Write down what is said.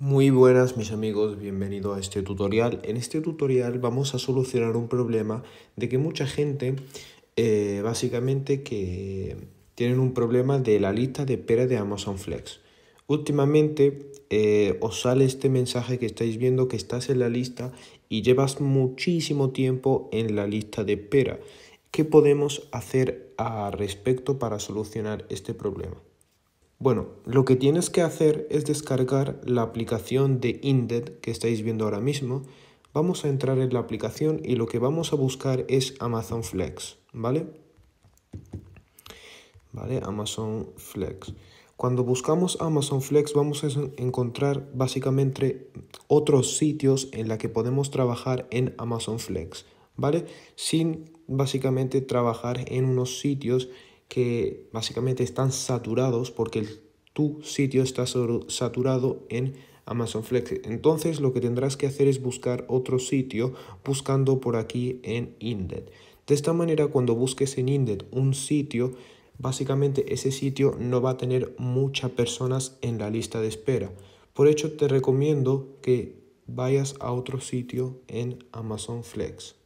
Muy buenas mis amigos, bienvenido a este tutorial. En este tutorial vamos a solucionar un problema de que mucha gente eh, básicamente que tienen un problema de la lista de pera de Amazon Flex. Últimamente eh, os sale este mensaje que estáis viendo que estás en la lista y llevas muchísimo tiempo en la lista de pera ¿Qué podemos hacer al respecto para solucionar este problema? Bueno, lo que tienes que hacer es descargar la aplicación de Indeed que estáis viendo ahora mismo. Vamos a entrar en la aplicación y lo que vamos a buscar es Amazon Flex, ¿vale? ¿Vale? Amazon Flex. Cuando buscamos Amazon Flex vamos a encontrar básicamente otros sitios en la que podemos trabajar en Amazon Flex, ¿vale? Sin básicamente trabajar en unos sitios que básicamente están saturados porque tu sitio está saturado en Amazon Flex. Entonces lo que tendrás que hacer es buscar otro sitio buscando por aquí en Indeed. De esta manera cuando busques en Indeed un sitio, básicamente ese sitio no va a tener muchas personas en la lista de espera. Por hecho te recomiendo que vayas a otro sitio en Amazon Flex.